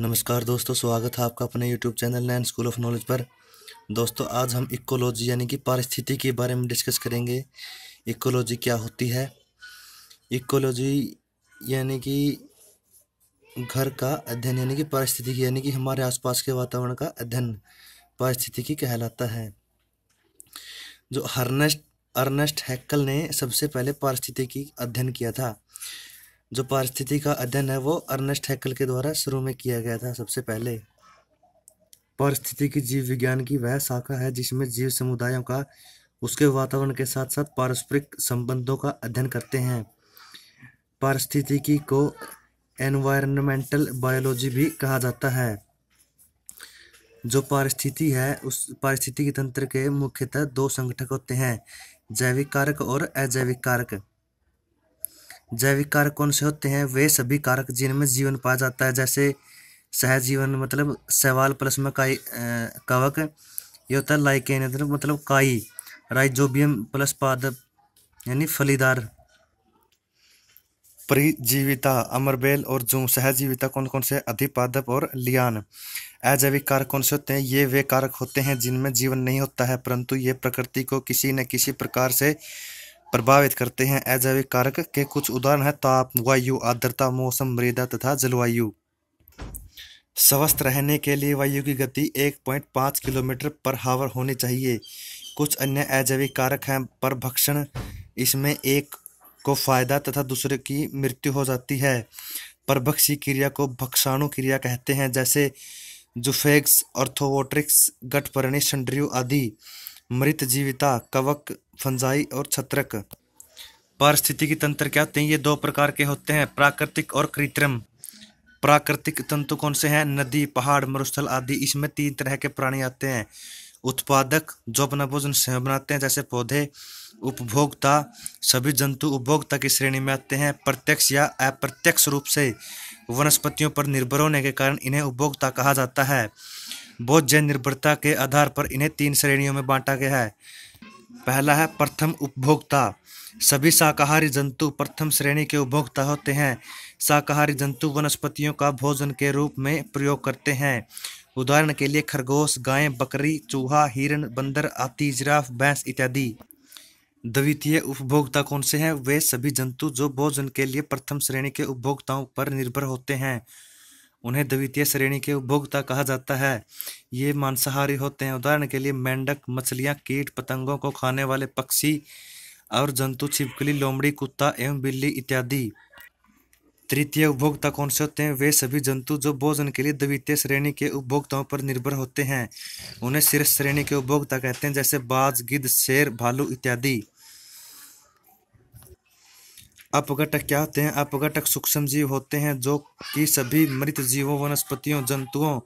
नमस्कार दोस्तों स्वागत है आपका अपने YouTube channel Nain school of knowledge पर दोस्तों आज हम इकोलॉजी यानी कि पारिस्थिति के बारे में डिस्कस करेंगे इकोलॉजी क्या होती है इकोलॉजी यानी कि घर का अध्ययन यानी कि पारिस्थितिकी यानी कि हमारे आसपास के वातावरण का अध्ययन पारिस्थितिकी कहलाता है जो हरनेस्ट अर्नेस्ट हैकल ने सबसे पहले पारिस्थितिकी अध्ययन किया था जो पारिस्थिति का अध्ययन है वो अर्नेस्ट हैकल के द्वारा शुरू में किया गया था सबसे पहले पारिस्थिति की जीव विज्ञान की वह शाखा है जिसमें जीव समुदायों का उसके वातावरण के साथ साथ पारस्परिक संबंधों का अध्ययन करते हैं पारिस्थितिकी को एनवायरमेंटल बायोलॉजी भी कहा जाता है जो पारिस्थिति है उस पारिस्थितिकी तंत्र के मुख्यतः दो संगठक होते हैं जैविक कारक और अजैविक कारक जैविक कारक कौन से होते हैं वे सभी कारक जिनमें जीवन पाया जाता है जैसे सहजीवन मतलब सवाल प्लस में काई कवक ये होता है लाइकेन मतलब, मतलब काई राइजोबियम प्लस पादप यानी फलीदार परिजीविता अमरबेल और जू सहजीविता कौन कौन से अधिपादप और लियान अजैविक कारक कौन से होते हैं ये वे कारक होते हैं जिनमें जीवन नहीं होता है परंतु ये प्रकृति को किसी न किसी प्रकार से प्रभावित करते हैं अजैविक कारक के कुछ उदाहरण हैं ताप वायु आर्द्रता मौसम मृदा तथा जलवायु स्वस्थ रहने के लिए वायु की गति 1.5 किलोमीटर पर हावर होनी चाहिए कुछ अन्य अजैविक कारक हैं पर भक्षण इसमें एक को फायदा तथा दूसरे की मृत्यु हो जाती है परभक्षी क्रिया को भक्षाणु क्रिया कहते हैं जैसे जुफेक्स ऑर्थोवोट्रिक्स गठपर्णी संड्रियु आदि मृत जीविता कवक फंजाई और छत्रक पारिस्थितिकी तंत्र क्या होते हैं ये दो प्रकार के होते हैं प्राकृतिक और कृत्रिम प्राकृतिक तंत्र कौन से हैं नदी पहाड़ मरुस्थल आदि इसमें तीन तरह के प्राणी आते हैं उत्पादक जो अपना भोजन स्वयं बनाते हैं जैसे पौधे उपभोक्ता सभी जंतु उपभोक्ता की श्रेणी में आते हैं प्रत्यक्ष या अप्रत्यक्ष रूप से वनस्पतियों पर निर्भर होने के कारण इन्हें उपभोक्ता कहा जाता है बौद्ध जैन निर्भरता के आधार पर इन्हें तीन श्रेणियों में बांटा गया है पहला है प्रथम उपभोक्ता सभी शाकाहारी जंतु प्रथम श्रेणी के उपभोक्ता होते हैं शाकाहारी जंतु वनस्पतियों का भोजन के रूप में प्रयोग करते हैं उदाहरण के लिए खरगोश गाय बकरी चूहा हिरण बंदर आदि जिराफ भैंस इत्यादि द्वितीय उपभोक्ता कौन से हैं वे सभी जंतु जो भोजन के लिए प्रथम श्रेणी के उपभोक्ताओं पर निर्भर होते हैं उन्हें द्वितीय श्रेणी के उपभोक्ता कहा जाता है ये मांसाहारी होते हैं उदाहरण के लिए मेंढक मछलियाँ कीट पतंगों को खाने वाले पक्षी और जंतु छिपकली लोमड़ी कुत्ता एवं बिल्ली इत्यादि तृतीय उपभोक्ता कौन से होते हैं वे सभी जंतु जो भोजन के लिए द्वितीय श्रेणी के उपभोक्ताओं पर निर्भर होते हैं उन्हें शीर्ष श्रेणी के उपभोक्ता कहते हैं जैसे बाज गिद्ध शेर भालू इत्यादि अपघटक क्या होते हैं अपघटक सूक्ष्म जीव होते हैं जो कि सभी मृत जीवों वनस्पतियों जंतुओं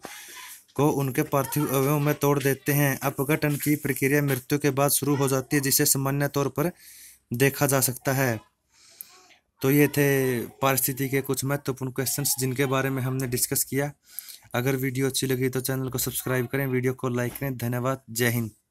को उनके पार्थिव अवयव में तोड़ देते हैं अपघटन की प्रक्रिया मृत्यु के बाद शुरू हो जाती है जिसे सामान्य तौर पर देखा जा सकता है तो ये थे पारिस्थिति के कुछ महत्वपूर्ण क्वेश्चंस जिनके बारे में हमने डिस्कस किया अगर वीडियो अच्छी लगी तो चैनल को सब्सक्राइब करें वीडियो को लाइक करें धन्यवाद जय हिंद